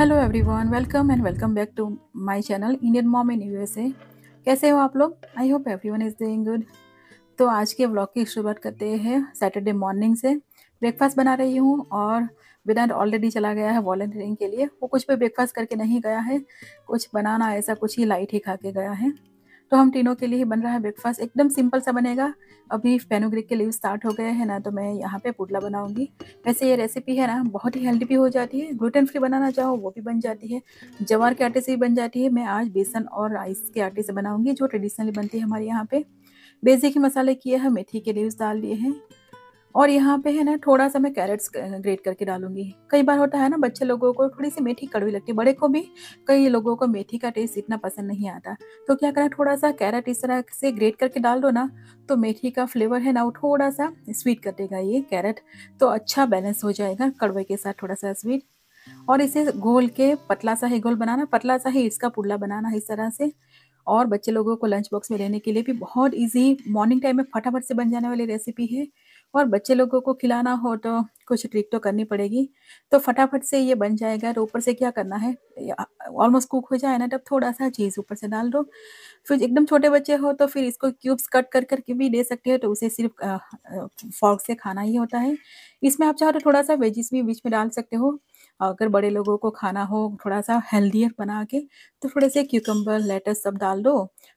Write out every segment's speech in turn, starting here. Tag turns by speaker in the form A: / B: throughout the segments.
A: Hello everyone welcome and welcome back to my channel Indian mom in USA कैसे हो आप लोग I hope everyone is doing good तो आज के व्लॉग की शुरुआत करते हैं सैटरडे मॉर्निंग से ब्रेकफास्ट बना रही हूँ और विनर ऑलरेडी चला गया है वॉल्टियरिंग के लिए वो कुछ भी ब्रेकफास्ट करके नहीं गया है कुछ बनाना ऐसा कुछ ही लाइट ही खा के गया है तो हम तीनों के लिए ही बन रहा है ब्रेकफास्ट एकदम सिंपल सा बनेगा अभी फेनोग्रिक के लिए स्टार्ट हो गए हैं ना तो मैं यहाँ पे पुटला बनाऊँगी वैसे ये रेसिपी है ना बहुत ही हेल्दी भी हो जाती है ग्लूटेन फ्री बनाना चाहो वो भी बन जाती है जवार के आटे से भी बन जाती है मैं आज बेसन और राइस के आटे से बनाऊँगी जो ट्रेडिशनली बनती है हमारे यहाँ पर बेसिक ही मसाले किए हैं मेथी के लीव्स डाल दिए हैं और यहाँ पे है ना थोड़ा सा मैं कैरेट्स ग्रेट करके डालूंगी कई बार होता है ना बच्चे लोगों को थोड़ी सी मेथी कड़वी लगती है बड़े को भी कई लोगों को मेथी का टेस्ट इतना पसंद नहीं आता तो क्या करें थोड़ा सा कैरेट इस तरह से ग्रेट करके डाल दो ना तो मेथी का फ्लेवर है ना वो थोड़ा सा स्वीट कर देगा ये कैरेट तो अच्छा बैलेंस हो जाएगा कड़वे के साथ थोड़ा सा स्वीट और इसे घोल के पतला सा ही घोल बनाना पतला सा ही इसका पुडला बनाना इस तरह से और बच्चे लोगों को लंच बॉक्स में लेने के लिए भी बहुत इजी मॉर्निंग टाइम में फटाफट से बन जाने वाली रेसिपी है और बच्चे लोगों को खिलाना हो तो कुछ ट्रिक तो करनी पड़ेगी तो फटाफट से ये बन जाएगा तो ऊपर से क्या करना है ऑलमोस्ट कुक हो जाए ना तब थोड़ा सा चीज़ ऊपर से डाल दो फिर एकदम छोटे बच्चे हो तो फिर इसको क्यूब्स कट कर करके भी दे सकते हो तो उसे सिर्फ फॉर्क से खाना ही होता है इसमें आप चाहो तो थोड़ा सा वेजिस भी बीच में डाल सकते हो अगर बड़े लोगों को खाना हो थोड़ा सा हेल्दियर बना के तो थोड़े से क्यूकम्बर लेटस सब डाल दो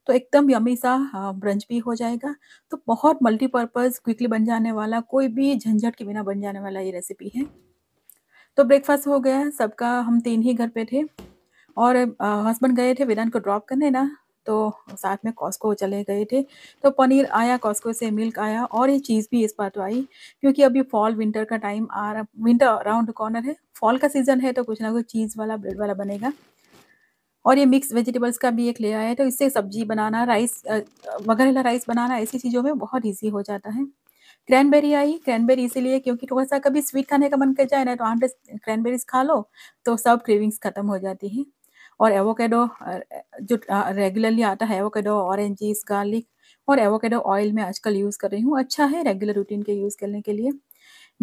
A: तो एकदम यमी सा ब्रंच हाँ, भी हो जाएगा तो बहुत मल्टीपर्पज़ क्विकली बन जाने वाला कोई भी झंझट के बिना बन जाने वाला ये रेसिपी है तो ब्रेकफास्ट हो गया सबका हम तीन ही घर पे थे और हस्बैंड गए थे वेदांत को ड्रॉप करने ना तो साथ में कॉस्को चले गए थे तो पनीर आया कॉस्को से मिल्क आया और ये चीज़ भी इस बार तो आई क्योंकि अभी फॉल विंटर का टाइम आ रहा विंटर अराउंड कॉर्नर है फॉल का सीज़न है तो कुछ ना कुछ चीज़ वाला ब्रेड वाला बनेगा और ये मिक्स वेजिटेबल्स का भी एक ले आया है तो इससे सब्जी बनाना राइस वगैरह राइस बनाना ऐसी चीज़ों में बहुत ईजी हो जाता है क्रैनबेरी आई क्रैनबेरी इसीलिए क्योंकि थोड़ा सा कभी स्वीट खाने का मन कर जाए ना तो आठ क्रैनबेरीज खा लो तो सब क्रेविंग्स खत्म हो जाती है और एवोकेडो जो रेगुलरली आता है एवोकेडो ऑरेंजेस गार्लिक और एवोकेडो ऑयल में आजकल यूज़ कर रही हूँ अच्छा है रेगुलर रूटीन के यूज़ करने के लिए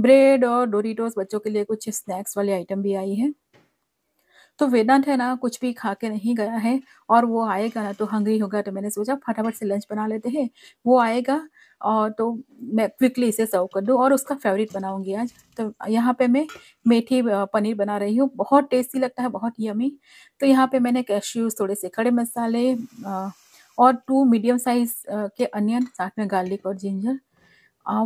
A: ब्रेड और डोरीटोस बच्चों के लिए कुछ स्नैक्स वाली आइटम भी आई है तो वेदांत है ना कुछ भी खा के नहीं गया है और वो आएगा ना तो हंगरी होगा तो मैंने सोचा फटाफट से लंच बना लेते हैं वो आएगा और तो मैं क्विकली इसे सर्व कर दूँ और उसका फेवरेट बनाऊँगी आज तो यहाँ पे मैं मेथी पनीर बना रही हूँ बहुत टेस्टी लगता है बहुत यमी तो यहाँ पे मैंने कैश्यूज थोड़े से खड़े मसाले और टू मीडियम साइज़ के अनियन साथ में गार्लिक और जिंजर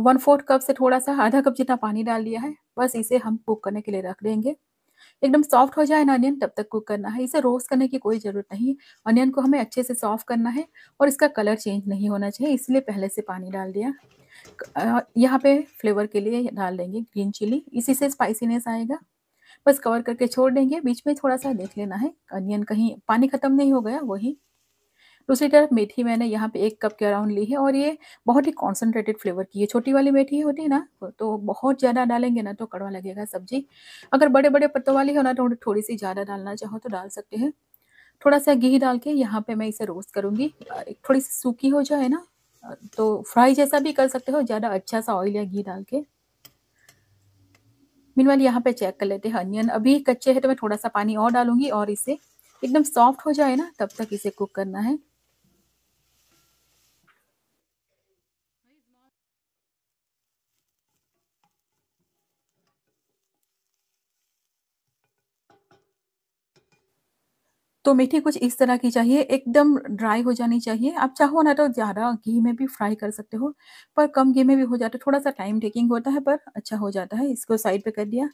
A: वन फोर्थ कप से थोड़ा सा आधा कप जितना पानी डाल लिया है बस इसे हम कुक करने के लिए रख देंगे एकदम सॉफ्ट हो जाए ना अनियन तब तक कुक करना है इसे रोस्ट करने की कोई ज़रूरत नहीं अनियन को हमें अच्छे से सॉफ्ट करना है और इसका कलर चेंज नहीं होना चाहिए इसलिए पहले से पानी डाल दिया यहाँ पे फ्लेवर के लिए डाल देंगे ग्रीन चिली इसी से स्पाइसीनेस आएगा बस कवर करके छोड़ देंगे बीच में थोड़ा सा देख लेना है अनियन कहीं पानी ख़त्म नहीं हो गया वही दूसरी तरफ मेथी मैंने यहाँ पे एक कप के अराउंड ली है और ये बहुत ही कॉन्सेंट्रेटेड फ्लेवर की है छोटी वाली मेथी होती है ना तो बहुत ज़्यादा डालेंगे ना तो कड़वा लगेगा सब्जी अगर बड़े बड़े पत्तों वाली हो ना तो थोड़ी सी ज़्यादा डालना चाहो तो डाल सकते हैं थोड़ा सा घी डाल के यहाँ पे मैं इसे रोस्ट करूँगी थोड़ी सी सूखी हो जाए ना तो फ्राई जैसा भी कर सकते हो ज़्यादा अच्छा सा ऑयल या घी डाल के वाली यहाँ पे चेक कर लेते हैं अनियन अभी कच्चे है तो मैं थोड़ा सा पानी और डालूंगी और इसे एकदम सॉफ्ट हो जाए ना तब तक इसे कुक करना है तो मीठी कुछ इस तरह की चाहिए एकदम ड्राई हो जानी चाहिए आप चाहो ना तो ज़्यादा घी में भी फ्राई कर सकते हो पर कम घी में भी हो जाता है थोड़ा सा टाइम टेकिंग होता है पर अच्छा हो जाता है इसको साइड पे कर दिया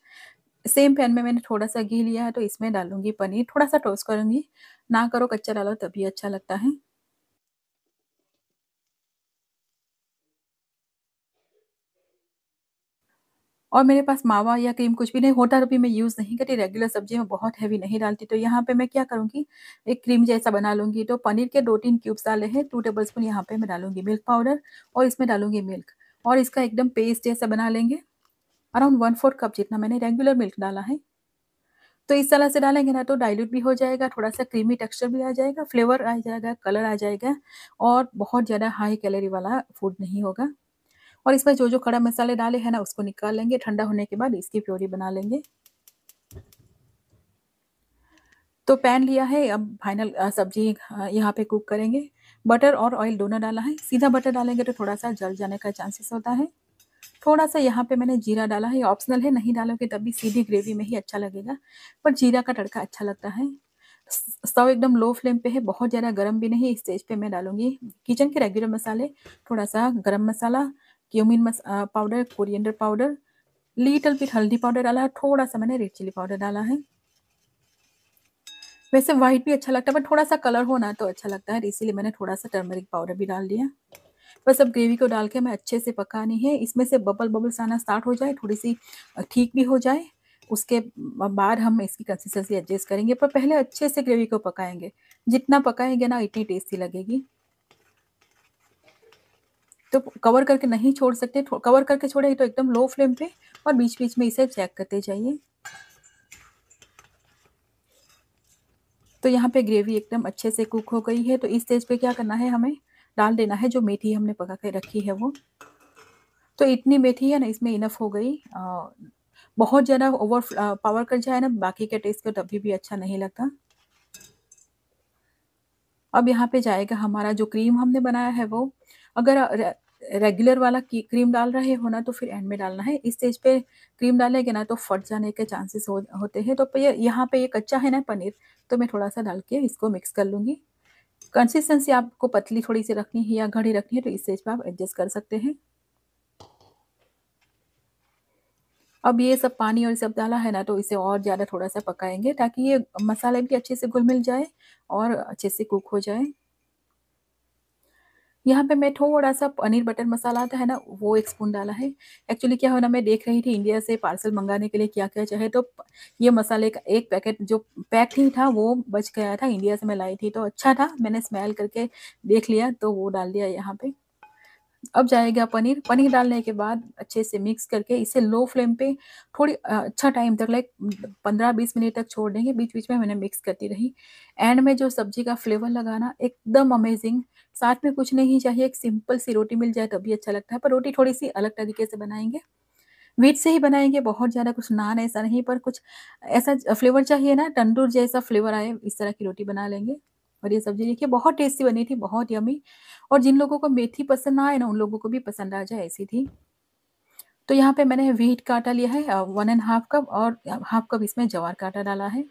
A: सेम पैन में मैंने थोड़ा सा घी लिया है तो इसमें डालूंगी पनीर थोड़ा सा टोस्ट करूँगी ना करो कच्चा डालो तभी अच्छा लगता है और मेरे पास मावा या क्रीम कुछ भी नहीं होता रबी मैं यूज़ नहीं करती रेगुलर सब्जी में बहुत हैवी नहीं डालती तो यहाँ पे मैं क्या करूँगी एक क्रीम जैसा बना लूँगी तो पनीर के दो तीन क्यूब्स डाले हैं टू टेबल स्पून यहाँ पर मैं डालूँगी मिल्क पाउडर और इसमें डालूँगी मिल्क और इसका एकदम पेस्ट जैसा बना लेंगे अराउंड वन फोर्थ कप जितना मैंने रेगुलर मिल्क डाला है तो इस तरह से डालेंगे ना तो डाइल्यूट भी हो जाएगा थोड़ा सा क्रीमी टेक्सचर भी आ जाएगा फ्लेवर आ जाएगा कलर आ जाएगा और बहुत ज़्यादा हाई कैलोरी वाला फूड नहीं होगा और इसमें जो जो कड़ा मसाले डाले हैं ना उसको निकाल लेंगे ठंडा होने के बाद इसकी प्योरी बना लेंगे तो पैन लिया है अब फाइनल सब्जी यहाँ पे कुक करेंगे बटर और ऑयल दोनों डाला है सीधा बटर डालेंगे तो थोड़ा सा जल जाने का चांसेस होता है थोड़ा सा यहाँ पे मैंने जीरा डाला है ये ऑप्शनल है नहीं डालोगे तब भी सीधी ग्रेवी में ही अच्छा लगेगा पर जीरा का तड़का अच्छा लगता है स्टव एकदम लो फ्लेम पे है बहुत ज़्यादा गर्म भी नहीं इस स्टेज पे मैं डालूंगी किचन के रेगुलर मसाले थोड़ा सा गर्म मसाला क्यूमिन मस powder coriander powder little bit हल्दी पाउडर डाला है थोड़ा सा मैंने रेड चिली पाउडर डाला है वैसे वाइट भी अच्छा लगता है पर थोड़ा सा कलर होना तो अच्छा लगता है इसीलिए मैंने थोड़ा सा टर्मरिक पाउडर भी डाल दिया बस अब ग्रेवी को डाल के हमें अच्छे से पकानी है इसमें से बबल बबल्स आना स्टार्ट हो जाए थोड़ी सी ठीक भी हो जाए उसके बाद हम इसकी कंसिस्टेंसी एडजस्ट करेंगे पर पहले अच्छे से ग्रेवी को पकाएंगे जितना पकाएंगे ना इतनी टेस्टी लगेगी तो कवर करके नहीं छोड़ सकते कवर करके छोड़े तो एकदम लो फ्लेम पे और बीच बीच में इसे चेक करते जाइए तो यहाँ पे ग्रेवी एकदम अच्छे से कुक हो गई है तो इस स्टेज पे क्या करना है हमें डाल देना है जो मेथी हमने पका के रखी है वो तो इतनी मेथी है ना इसमें इनफ हो गई आ, बहुत ज़्यादा ओवर पावर कर जाए ना बाकी के टेस्ट को तभी भी अच्छा नहीं लगता अब यहाँ पे जाएगा हमारा जो क्रीम हमने बनाया है वो अगर रेगुलर वाला क्रीम डाल रहे हो ना तो फिर एंड में डालना है इस स्टेज पे क्रीम डालेंगे ना तो फट जाने के चांसेस हो होते हैं तो ये यहाँ पे ये कच्चा है ना पनीर तो मैं थोड़ा सा डाल के इसको मिक्स कर लूँगी कंसिस्टेंसी आपको पतली थोड़ी सी रखनी है या घड़ी रखनी है तो इस स्टेज पर आप एडजस्ट कर सकते हैं अब ये सब पानी और सब डाला है ना तो इसे और ज़्यादा थोड़ा सा पकाएंगे ताकि ये मसाले भी अच्छे से घुल मिल जाए और अच्छे से कुक हो जाए यहाँ पे मैं थोड़ा सा पनीर बटर मसाला था है ना वो एक स्पून डाला है एक्चुअली क्या होना मैं देख रही थी इंडिया से पार्सल मंगाने के लिए क्या क्या चाहे तो ये मसाले का एक पैकेट जो पैक ही था वो बच गया था इंडिया से मैं लाई थी तो अच्छा था मैंने स्मेल करके देख लिया तो वो डाल दिया यहाँ पे अब जाएगा पनीर पनीर डालने के बाद अच्छे से मिक्स करके इसे लो फ्लेम पे थोड़ी अच्छा टाइम तक लाइक पंद्रह बीस मिनट तक छोड़ देंगे बीच बीच में मैंने मिक्स करती रही एंड में जो सब्जी का फ्लेवर लगाना एकदम अमेजिंग साथ में कुछ नहीं चाहिए एक सिंपल सी रोटी मिल जाए तभी अच्छा लगता है पर रोटी थोड़ी सी अलग तरीके से बनाएंगे वीट से ही बनाएंगे बहुत ज़्यादा कुछ नान ऐसा नहीं पर कुछ ऐसा फ्लेवर चाहिए ना तंदूर जैसा फ्लेवर आए इस तरह की रोटी बना लेंगे और ये सब्जी देखिए बहुत टेस्टी बनी थी बहुत यमी और जिन लोगों को मेथी पसंद आए ना उन लोगों को भी पसंद आ जाए ऐसी थी तो यहाँ पे मैंने व्हीट का आटा लिया है वन एंड हाफ कप और हाफ कप इसमें जवार का आटा डाला है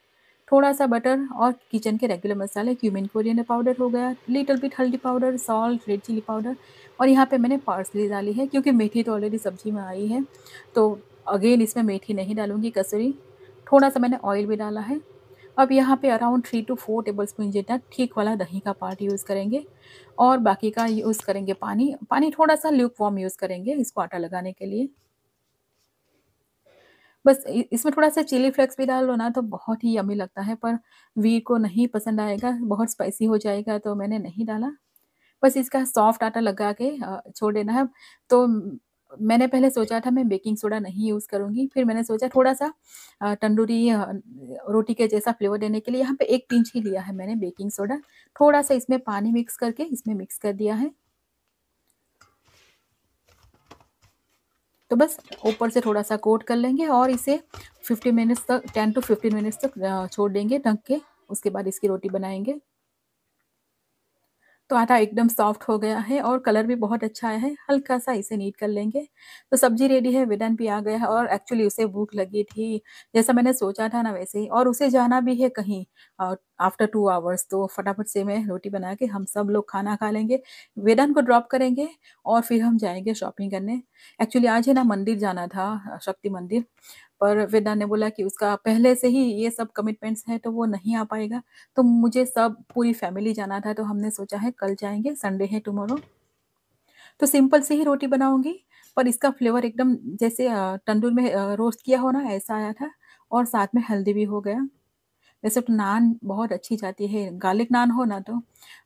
A: थोड़ा सा बटर और किचन के रेगुलर मसाले क्यूमिन कोरियन पाउडर हो गया लिटल बिट हल्दी powder salt red chilli powder और यहाँ पे मैंने पार्सली डाली है क्योंकि मेथी तो ऑलरेडी सब्जी में आई है तो अगेन इसमें मेथी नहीं डालूंगी कसूरी थोड़ा सा मैंने ऑयल भी डाला है अब यहाँ पे around three to four tablespoon जितना ठीक वाला दही का पार्ट यूज़ करेंगे और बाकी का यूज़ करेंगे पानी पानी थोड़ा सा ल्यूक फॉर्म यूज़ करेंगे इसको आटा लगाने के लिए बस इसमें थोड़ा सा चिली फ्लेक्स भी डाल लो ना तो बहुत ही यमी लगता है पर वीर को नहीं पसंद आएगा बहुत स्पाइसी हो जाएगा तो मैंने नहीं डाला बस इसका सॉफ्ट आटा लगा के छोड़ देना है तो मैंने पहले सोचा था मैं बेकिंग सोडा नहीं यूज़ करूंगी फिर मैंने सोचा थोड़ा सा तंदूरी रोटी के जैसा फ्लेवर देने के लिए यहाँ पे एक पिंच ही लिया है मैंने बेकिंग सोडा थोड़ा सा इसमें पानी मिक्स करके इसमें मिक्स कर दिया है तो बस ऊपर से थोड़ा सा कोट कर लेंगे और इसे 15 मिनट्स तक 10 टू 15 मिनट्स तक छोड़ देंगे ढंक के उसके बाद इसकी रोटी बनाएंगे तो आटा एकदम सॉफ्ट हो गया है और कलर भी बहुत अच्छा आया है हल्का सा इसे नीट कर लेंगे तो सब्जी रेडी है वेदन भी आ गया है और एक्चुअली उसे भूख लगी थी जैसा मैंने सोचा था ना वैसे ही और उसे जाना भी है कहीं आफ्टर टू आवर्स तो फटाफट से मैं रोटी बना के हम सब लोग खाना खा लेंगे वेदन को ड्रॉप करेंगे और फिर हम जाएंगे शॉपिंग करने एक्चुअली आज है ना मंदिर जाना था शक्ति मंदिर पर वेदा ने बोला कि उसका पहले से ही ये सब कमिटमेंट्स हैं तो वो नहीं आ पाएगा तो मुझे सब पूरी फैमिली जाना था तो हमने सोचा है कल जाएंगे संडे है टुमारो तो सिंपल से ही रोटी बनाऊंगी पर इसका फ्लेवर एकदम जैसे तंदूर में रोस्ट किया हो ना ऐसा आया था और साथ में हल्दी भी हो गया वैसे तो नान बहुत अच्छी जाती है गार्लिक नान हो ना तो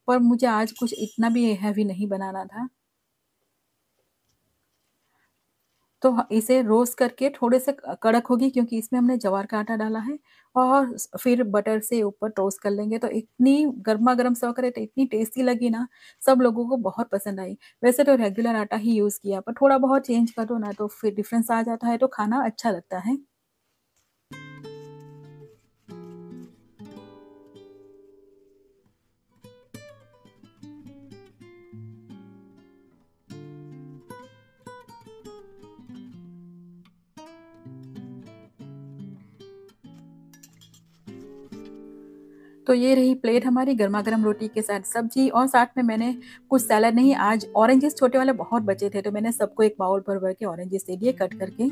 A: पर मुझे आज कुछ इतना भी हैवी नहीं बनाना था तो इसे रोस्ट करके थोड़े से कड़क होगी क्योंकि इसमें हमने जवार का आटा डाला है और फिर बटर से ऊपर टोस्ट कर लेंगे तो इतनी गर्मा गर्म सौ करें तो इतनी टेस्टी लगी ना सब लोगों को बहुत पसंद आई वैसे तो रेगुलर आटा ही यूज़ किया पर थोड़ा बहुत चेंज करो ना तो फिर डिफरेंस आ जाता है तो खाना अच्छा लगता है तो ये रही प्लेट हमारी गर्मा गर्म रोटी के साथ सब्जी और साथ में मैंने कुछ सैलड नहीं आज ऑरेंजेस छोटे वाले बहुत बचे थे तो मैंने सबको एक बाउल पर भर के ऑरेंजेस दे दिए कट करके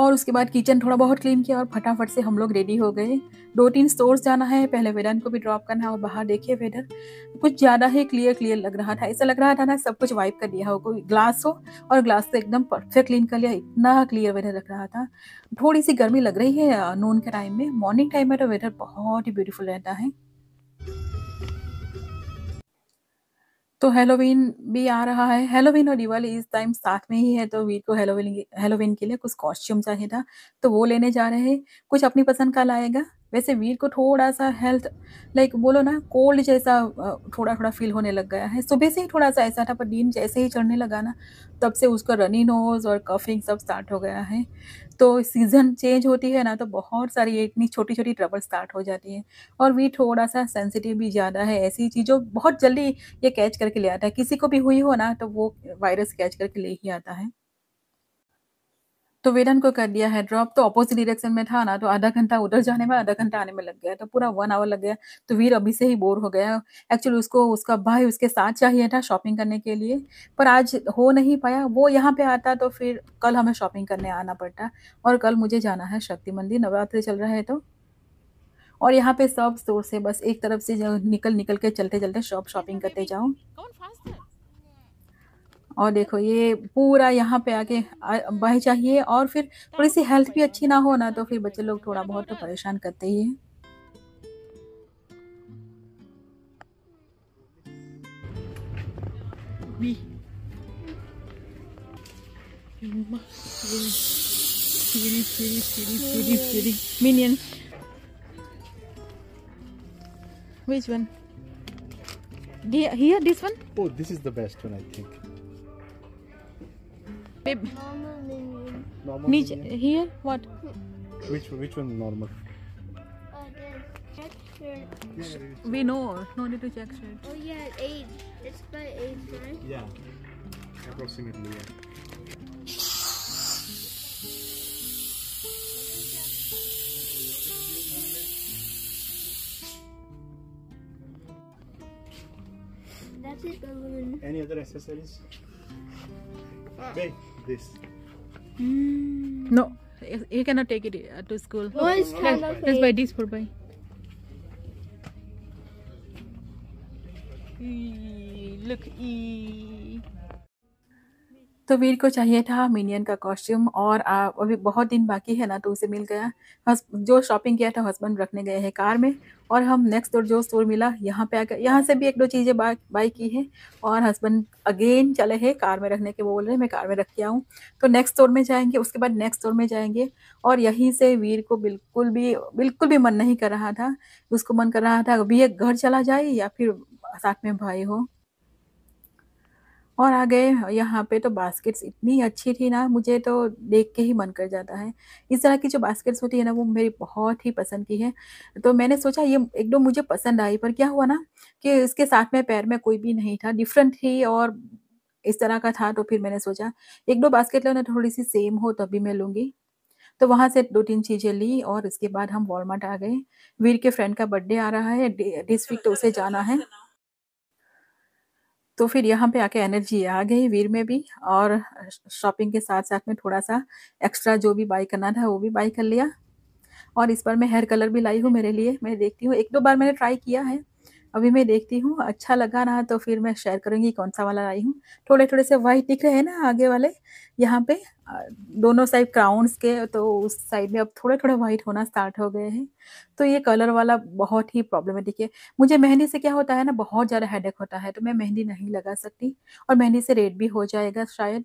A: और उसके बाद किचन थोड़ा बहुत क्लीन किया और फटाफट से हम लोग रेडी हो गए दो तीन स्टोर्स जाना है पहले वेदन को भी ड्रॉप करना है और बाहर देखिए वेदर कुछ ज़्यादा ही क्लियर क्लियर लग रहा था ऐसा लग रहा था ना सब कुछ वाइप कर लिया हो कोई ग्लास हो और ग्लास से तो एकदम परफेक्ट क्लीन कर लिया इतना क्लियर वेदर लग रहा था थोड़ी सी गर्मी लग रही है नून के टाइम में मॉर्निंग टाइम में तो वेदर बहुत ही ब्यूटीफुल रहता है तो हेलोवीन भी आ रहा है हेलोवीन और दिवाली इस टाइम साथ में ही है तो वीर को हेलोवीन हेलोवीन के लिए कुछ कॉस्ट्यूम चाहिए था तो वो लेने जा रहे हैं कुछ अपनी पसंद का लाएगा वैसे वीर को थोड़ा सा हेल्थ लाइक बोलो ना कोल्ड जैसा थोड़ा थोड़ा फील होने लग गया है सुबह से ही थोड़ा सा ऐसा था पर दिन जैसे ही चढ़ने लगा ना तब से उसका रनी नोज और कफिंग सब स्टार्ट हो गया है तो सीज़न चेंज होती है ना तो बहुत सारी इतनी छोटी छोटी ट्रबल स्टार्ट हो जाती है और वी थोड़ा सा सेंसिटिव भी ज़्यादा है ऐसी चीज़ों बहुत जल्दी ये कैच करके ले आता है किसी को भी हुई हो ना तो वो वायरस कैच करके ले ही आता है तो वेदन को कर दिया है ड्रॉप तो अपोजिट डिरेक्शन में था ना तो आधा घंटा उधर जाने में आधा घंटा आने में लग गया तो पूरा वन आवर लग गया तो वीर अभी से ही बोर हो गया एक्चुअली उसको उसका भाई उसके साथ चाहिए था शॉपिंग करने के लिए पर आज हो नहीं पाया वो यहाँ पे आता तो फिर कल हमें शॉपिंग करने आना पड़ता और कल मुझे जाना है शक्ति मंदिर नवरात्रि चल रहा है तो और यहाँ पे सब स्टोर से बस एक तरफ से निकल निकल के चलते चलते शॉप शॉपिंग करते जाऊँ और देखो ये पूरा यहाँ पे आके बह चाहिए और फिर थोड़ी सी हेल्थ भी अच्छी ना हो ना तो फिर बच्चे लोग थोड़ा बहुत तो परेशान करते ही हैं Minion. Which one? Here, this one? Oh, this is the best one, I think. Normal minion. Normal Niche, minion? Here? What? Which which one normal? We know. No need to check shirt. Oh yeah, age. It's by age, right? Yeah. Approximately, yeah. That's it, balloon. Any other accessories? Uh. Babe this. Mm. No, you cannot take it uh, to school. No, it's Let's buy this for buy. Look, e. तो वीर को चाहिए था minion का costume और अभी बहुत दिन बाकी है ना तो उसे मिल गया हस जो शॉपिंग किया था हस्बैंड रखने गए हैं कार में और हम नेक्स्ट डोर जो स्टोर मिला यहाँ पे आकर यहाँ से भी एक दो चीज़ें बाय बाई की है और हस्बैंड अगेन चले हैं कार में रखने के वो बोल रहे हैं मैं कार में रख के आऊँ तो नेक्स्ट स्टोर में जाएंगे उसके बाद नेक्स्ट स्टोर में जाएंगे और यहीं से वीर को बिल्कुल भी बिल्कुल भी मन नहीं कर रहा था उसको मन कर रहा था अभी एक घर चला जाए या फिर साथ में भाई हो और आ गए यहाँ पे तो बास्केट्स इतनी अच्छी थी ना मुझे तो देख के ही मन कर जाता है इस तरह की जो बास्केट्स होती है ना वो मेरी बहुत ही पसंद की है तो मैंने सोचा ये एक दो मुझे पसंद आई पर क्या हुआ ना कि इसके साथ में पैर में कोई भी नहीं था डिफरेंट थी और इस तरह का था तो फिर मैंने सोचा एक दो बास्केट लेना थोड़ी सी सेम हो तभी मैं लूँगी तो वहाँ से दो तीन चीज़ें ली और इसके बाद हम वॉलमार्ट आ गए वीर के फ्रेंड का बर्थडे आ रहा है डिस्ट्रिक्ट तो उसे जाना है तो फिर यहाँ पे आके एनर्जी आ गई वीर में भी और शॉपिंग के साथ साथ में थोड़ा सा एक्स्ट्रा जो भी बाई करना था वो भी बाई कर लिया और इस बार मैं हेयर कलर भी लाई हूँ मेरे लिए मैं देखती हूँ एक दो बार मैंने ट्राई किया है अभी मैं देखती हूँ अच्छा लगा रहा तो फिर मैं शेयर करूंगी कौन सा वाला लाई हूँ थोड़े थोड़े से वाइट दिख रहे हैं ना आगे वाले यहाँ पे दोनों साइड क्राउन्स के तो उस साइड में अब थोड़े थोड़े वाइट होना स्टार्ट हो गए हैं तो ये कलर वाला बहुत ही प्रॉब्लमेटिक है मुझे मेहंदी से क्या होता है ना बहुत ज़्यादा हेडेक होता है तो मैं मेहंदी नहीं लगा सकती और मेहंदी से रेड भी हो जाएगा शायद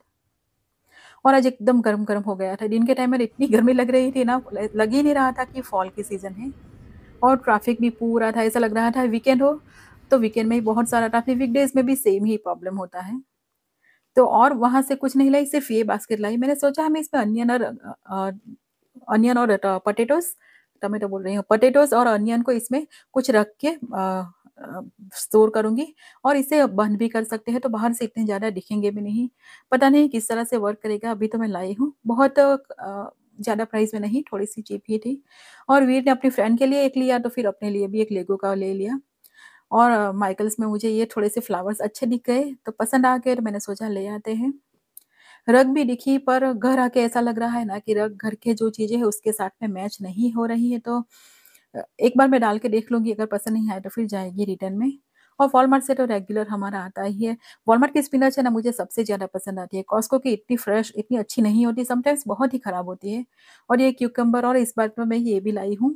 A: और आज एकदम गर्म गर्म हो गया था दिन के टाइम में इतनी गर्मी लग रही थी ना लग ही नहीं रहा था कि फॉल की सीज़न है और ट्रैफिक भी पूरा था ऐसा लग रहा था वीकेंड हो तो वीकेंड में ही बहुत सारा ट्रैफिक वीकडेज में भी सेम ही प्रॉब्लम होता है तो और वहाँ से कुछ नहीं लाई सिर्फ ये बास्केट लाई मैंने सोचा हमें इसमें अनियन और अनियन और पटेटोस टमेटो तो बोल रही हूँ पटेटोस और अनियन को इसमें कुछ रख के स्टोर करूँगी और इसे बंद भी कर सकते हैं तो बाहर से इतने ज़्यादा दिखेंगे भी नहीं पता नहीं किस तरह से वर्क करेगा अभी तो मैं लाई हूँ बहुत आ, ज़्यादा प्राइस में नहीं थोड़ी सी चीप ही थी और वीर ने अपनी फ्रेंड के लिए एक लिया तो फिर अपने लिए भी एक लेगो का ले लिया और माइकल्स में मुझे ये थोड़े से फ्लावर्स अच्छे दिख गए तो पसंद आ गए तो मैंने सोचा ले आते हैं रग भी दिखी पर घर आके ऐसा लग रहा है ना कि रग घर के जो चीज़ें हैं उसके साथ में मैच नहीं हो रही है तो एक बार मैं डाल के देख लूँगी अगर पसंद नहीं आए तो फिर जाएगी रिटर्न में और वॉलमार्ट से तो रेगुलर हमारा आता ही है वॉलमार्ट की स्पिनच है ना मुझे सबसे ज़्यादा पसंद आती है कॉस्को की इतनी फ्रेश इतनी अच्छी नहीं होती समटाइम्स बहुत ही ख़राब होती है और ये क्यूकम्बर और इस बार पर मैं ये भी लाई हूँ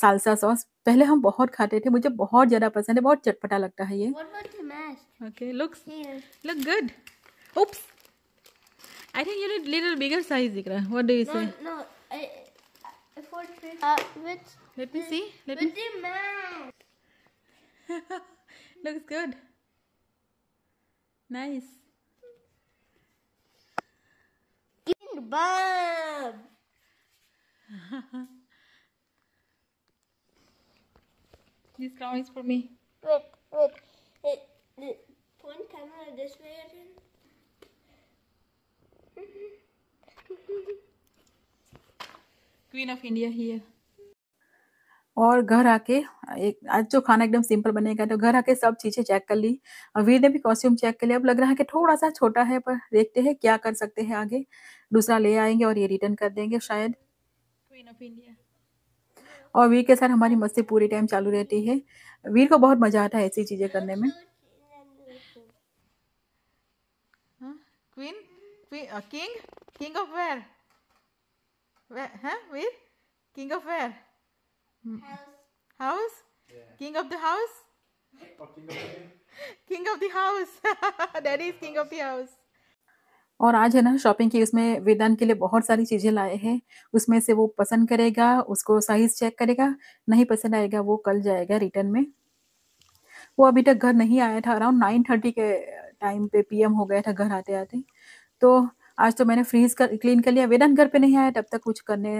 A: सालसा सॉस पहले हम बहुत खाते थे मुझे बहुत ज़्यादा पसंद है बहुत चटपटा लगता है ये okay, looks, look I think you need little bigger size, Ikra. What do you no, say? No, I, I for uh, with, Let me see. Let with me. the man. Looks good. Nice. Getting Bob. this camera is for me. Look, look. It, it, point camera this way again. Queen of India here. और घर आके एक आज जो खाना एकदम simple बनेगा तो घर आके सब चीज़ें चेक कर ली और वीर ने भी कॉस्ट्यूम चेक कर लिया अब लग रहा है कि थोड़ा सा छोटा है पर देखते हैं क्या कर सकते हैं आगे दूसरा ले आएंगे और ये रिटर्न कर देंगे शायद और वीर के साथ हमारी मस्ती पूरी टाइम चालू रहती है वीर को बहुत मज़ा आता है ऐसी चीज़ें करने में क्वीन किंग किंग ऑफ वेयर हैं वीर किंग ऑफ वेयर Mm. House. Yeah. King of the house? Oh, king, of the house. Daddy is king of the house. और आज है ना शॉपिंग की उसमें वेदांत के लिए बहुत सारी चीज़ें लाए हैं उसमें से वो पसंद करेगा उसको साइज चेक करेगा नहीं पसंद आएगा वो कल जाएगा रिटर्न में वो अभी तक घर नहीं आया था अराउंड नाइन थर्टी के टाइम पे पीएम हो गया था घर आते आते तो आज तो मैंने फ्रीज कर क्लीन कर लिया वेदन घर पे नहीं आया तब तक कुछ करने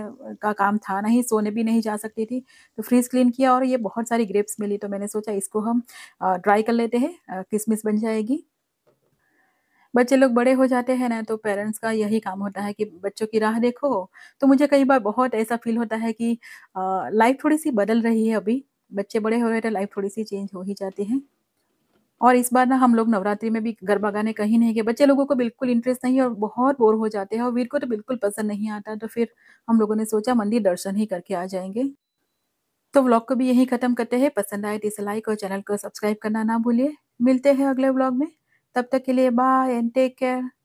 A: का काम था नहीं सोने भी नहीं जा सकती थी तो फ्रीज क्लीन किया और ये बहुत सारी ग्रेप्स मिली तो मैंने सोचा इसको हम ड्राई कर लेते हैं किसमिस बन जाएगी बच्चे लोग बड़े हो जाते हैं ना तो पेरेंट्स का यही काम होता है कि बच्चों की राह देखो तो मुझे कई बार बहुत ऐसा फील होता है कि लाइफ थोड़ी सी बदल रही है अभी बच्चे बड़े हो रहे थे लाइफ थोड़ी सी चेंज हो ही जाती है और इस बार ना हम लोग नवरात्रि में भी गरबा गाने कहीं नहीं गए बच्चे लोगों को बिल्कुल इंटरेस्ट नहीं और बहुत बोर हो जाते हैं और वीर को तो बिल्कुल पसंद नहीं आता तो फिर हम लोगों ने सोचा मंदिर दर्शन ही करके आ जाएंगे तो व्लॉग को भी यही ख़त्म करते हैं पसंद आए तो इसे लाइक और चैनल को सब्सक्राइब करना ना भूलिए मिलते हैं अगले व्लॉग में तब तक के लिए बाय एंड टेक केयर